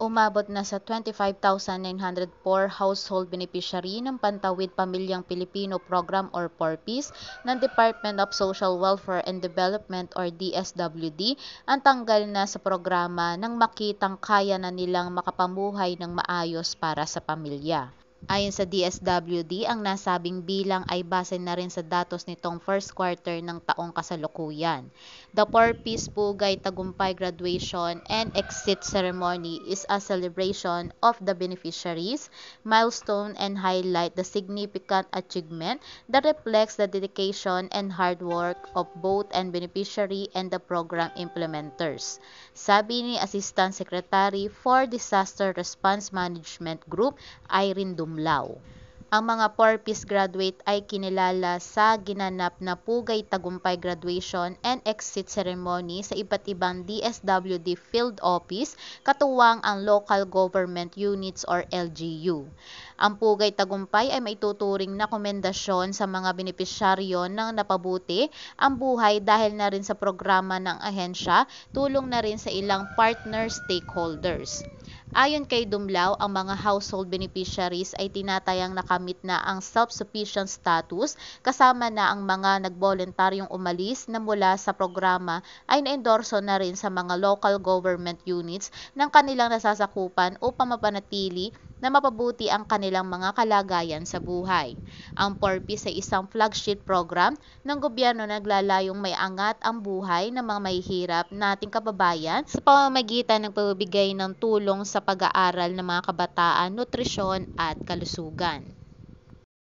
umabot na sa 25,904 household beneficiary ng Pantawid Pamilyang Pilipino Program or PORPIS ng Department of Social Welfare and Development or DSWD ang tanggal na sa programa nang makitang kaya na nilang makapamuhay ng maayos para sa pamilya. Ayon sa DSWD, ang nasabing bilang ay base na rin sa datos nitong first quarter ng taong kasalukuyan. The Four-Piece Pugay Tagumpay Graduation and Exit Ceremony is a celebration of the beneficiaries, milestone and highlight the significant achievement that reflects the dedication and hard work of both and beneficiary and the program implementers. Sabi ni Assistant Secretary for Disaster Response Management Group, Irene Dumas, มเหล่า Ang mga four-piece graduate ay kinilala sa ginanap na Pugay Tagumpay graduation and exit ceremony sa iba't ibang DSWD field office katuwang ang Local Government Units or LGU. Ang Pugay Tagumpay ay maituturing na komendasyon sa mga benepisyaryo ng napabuti ang buhay dahil na rin sa programa ng ahensya, tulong na rin sa ilang partner stakeholders. Ayon kay Dumlao, ang mga household beneficiaries ay tinatayang nakamit nakamit na ang self-sufficient status kasama na ang mga nagboluntaryong umalis na mula sa programa ay naendorso na rin sa mga local government units ng kanilang nasasakupan upang mapanatili na mapabuti ang kanilang mga kalagayan sa buhay. Ang purpose ay isang flagship program ng gobyerno na naglalayong may angat ang buhay ng mga mahihirap nating kababayan sa pamamagitan ng pagbibigay ng tulong sa pag-aaral ng mga kabataan, nutrisyon at kalusugan.